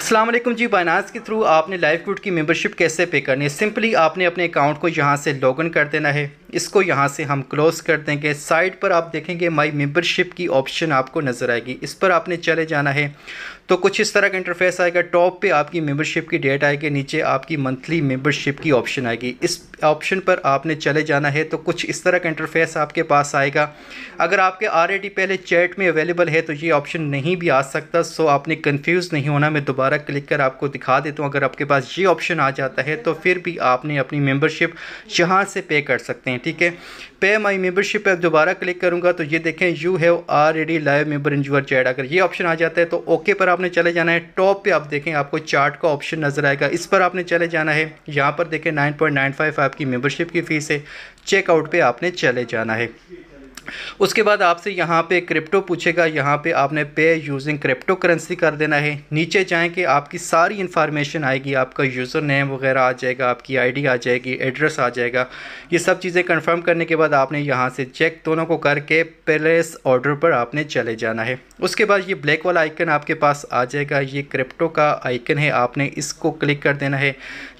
Aslam ji finance के through आपने live क्रूट की मेंबरशिप कैसे पे करनी है सिंपली आपने अपने अकाउंट को यहाँ से लॉगिन कर देना है इसको यहाँ से हम क्लोज़ कर देंगे साइड पर आप देखेंगे माई मेम्बरशिप की ऑप्शन आपको नज़र आएगी इस पर आपने चले जाना है तो कुछ इस तरह का इंटरफेस आएगा टॉप पे आपकी मेम्बरशिप की डेट आएगी नीचे आपकी मंथली मेम्बरशिप की ऑप्शन आएगी इस ऑप्शन पर आपने चले जाना है तो कुछ इस तरह का इंटरफेस आपके पास आएगा अगर आपके आर पहले चैट में अवेलेबल है तो ये ऑप्शन नहीं भी आ सकता सो आपने कन्फ्यूज़ नहीं होना मैं दोबारा क्लिक कर आपको दिखा देता हूँ अगर आपके पास ये ऑप्शन आ जाता है तो फिर भी आपने अपनी मेम्बरशिप यहाँ से पे कर सकते हैं ठीक है पे माई मेम्बरशिप पर दोबारा क्लिक करूँगा तो ये देखें you have already live member in your chat अगर ये ऑप्शन आ जाता है तो ओके पर आपने चले जाना है टॉप पर आप देखें आपको चार्ट का ऑप्शन नज़र आएगा इस पर आपने चले जाना है यहाँ पर देखें नाइन पॉइंट नाइन फाइव आपकी मेम्बरशिप की फ़ीस है चेकआउट पर आपने चले जाना है उसके बाद आपसे यहाँ पे क्रिप्टो पूछेगा यहाँ पे आपने पे यूजिंग क्रिप्टो करेंसी कर देना है नीचे जाएँ कि आपकी सारी इन्फॉर्मेशन आएगी आपका यूज़र नेम वगैरह आ जाएगा आपकी आईडी आ जाएगी एड्रेस आ जाएगा ये सब चीज़ें कंफर्म करने के बाद आपने यहाँ से चेक दोनों को करके प्लेस ऑर्डर पर आपने चले जाना है उसके बाद ये ब्लैक वाला आइकन आपके पास आ जाएगा ये क्रिप्टो का आइकन है आपने इसको क्लिक कर देना है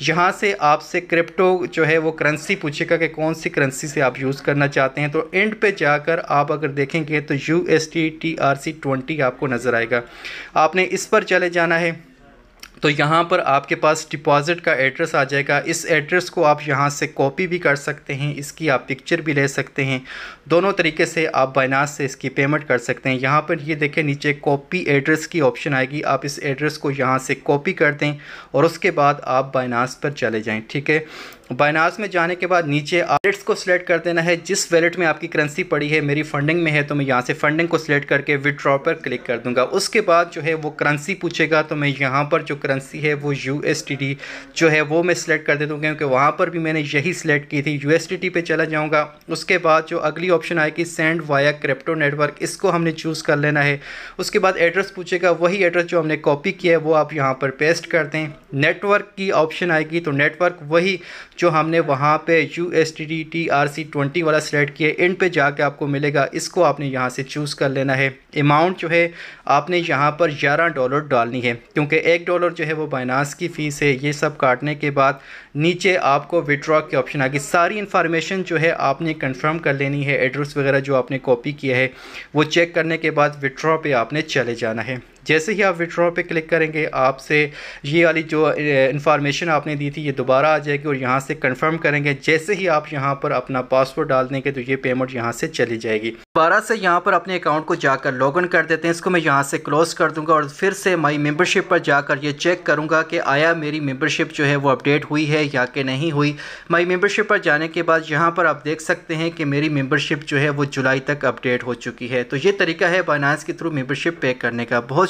यहाँ से आपसे क्रिप्टो जो है वो करेंसी पूछेगा कि कौन सी करेंसी से आप यूज़ करना चाहते हैं तो एंड पे जा जाकर आप अगर देखेंगे तो U S T T R C twenty आपको नज़र आएगा आपने इस पर चले जाना है तो यहाँ पर आपके पास डिपॉज़िट का एड्रेस आ जाएगा इस एड्रेस को आप यहाँ से कॉपी भी कर सकते हैं इसकी आप पिक्चर भी ले सकते हैं दोनों तरीके से आप बाइनास से इसकी पेमेंट कर सकते हैं यहाँ पर ये देखें नीचे कॉपी एड्रेस की ऑप्शन आएगी आप इस एड्रेस को यहाँ से कॉपी कर दें और उसके बाद आप बाइनास पर चले जाएँ ठीक है बाइनास में जाने के बाद नीचे वैलेट्स को सिलेक्ट कर देना है जिस वैलेट में आपकी करेंसी पड़ी है मेरी फंडिंग में है तो मैं यहाँ से फंडिंग को सिलेक्ट करके विड्रॉ पर क्लिक कर दूंगा उसके बाद जो है वो करेंसी पूछेगा तो मैं यहाँ पर जो करेंसी है वो यू जो है वो मैं सिलेक्ट कर दे दूँगा क्योंकि वहाँ पर भी मैंने यही सिलेक्ट की थी यू एस पे चला जाऊँगा उसके बाद जो अगली ऑप्शन आएगी सेंड वाया क्रिप्टो नेटवर्क इसको हमने चूज़ कर लेना है उसके बाद एड्रेस पूछेगा वही एड्रेस जो हमने कॉपी किया है वो आप यहाँ पर पेस्ट कर दें नेटवर्क की ऑप्शन आएगी तो नेटवर्क वही जो हमने वहाँ पे U S T T T R C twenty वाला सेलेक्ट किया इन पे जाके आपको मिलेगा इसको आपने यहाँ से चूज़ कर लेना है अमाउंट जो है आपने यहाँ पर ग्यारह डॉलर डालनी है क्योंकि एक डॉलर जो है वो बाइनास की फ़ीस है ये सब काटने के बाद नीचे आपको विड्रॉ की ऑप्शन आ गई सारी इन्फॉर्मेशन जो है आपने कन्फर्म कर लेनी है एड्रेस वगैरह जो आपने कॉपी किया है वो चेक करने के बाद विड्रॉ पर आपने चले जाना है जैसे ही आप विड्रॉ पे क्लिक करेंगे आपसे ये वाली जो इन्फॉर्मेशन आपने दी थी ये दोबारा आ जाएगी और यहाँ से कंफर्म करेंगे जैसे ही आप यहाँ पर अपना पासवर्ड डाल देंगे तो ये पेमेंट यहाँ से चली जाएगी दोबारा से यहाँ पर अपने अकाउंट को जाकर लॉगिन कर देते हैं इसको मैं यहाँ से क्लोज़ कर दूँगा और फिर से माई मेम्बरशिप पर जाकर ये चेक करूँगा कि आया मेरी मेम्बरशिप जो है वो अपडेट हुई है या कि नहीं हुई माई मेम्बरशिप पर जाने के बाद यहाँ पर आप देख सकते हैं कि मेरी मेम्बरशिप जो है वो जुलाई तक अपडेट हो चुकी है तो ये तरीका है फाइनेंस के थ्रू मेम्बरशिप पे करने का बहुत